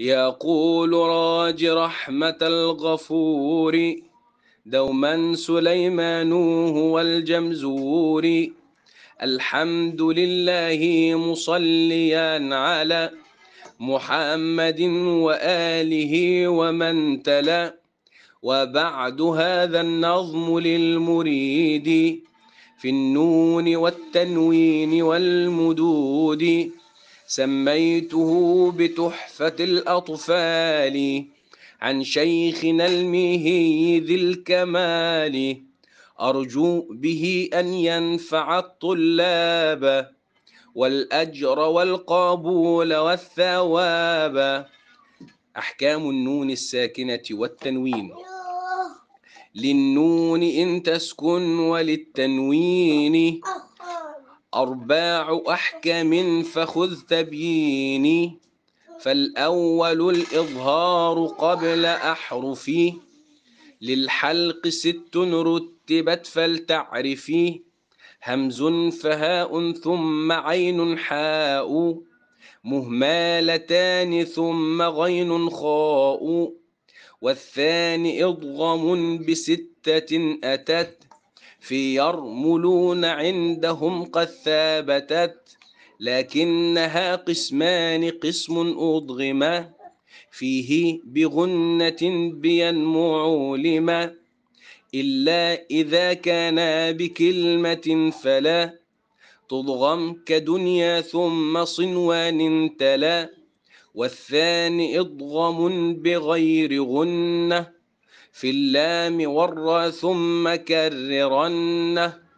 يقول راج رحمة الغفور دوما سليمان هو الجمزور الحمد لله مصليا على محمد وآله ومن تلا وبعد هذا النظم للمريد في النون والتنوين والمدود سميته بتحفة الأطفال عن شيخنا المهي ذي الكمال أرجو به أن ينفع الطلاب والأجر والقبول والثواب أحكام النون الساكنة والتنوين للنون إن تسكن وللتنوين أرباع أحكم فخذ تبييني فالأول الإظهار قبل أحرفي للحلق ست رتبت فلتعرفي همز فهاء ثم عين حاء مهمالتان ثم غين خاء والثاني إضغم بستة أتت في يرملون عندهم قد ثابتت لكنها قسمان قسم أضغمة فيه بغنة بينمو علما إلا إذا كان بكلمة فلا تضغم كدنيا ثم صنوان تلا والثاني اضغم بغير غنه في اللام والر ثم كررنه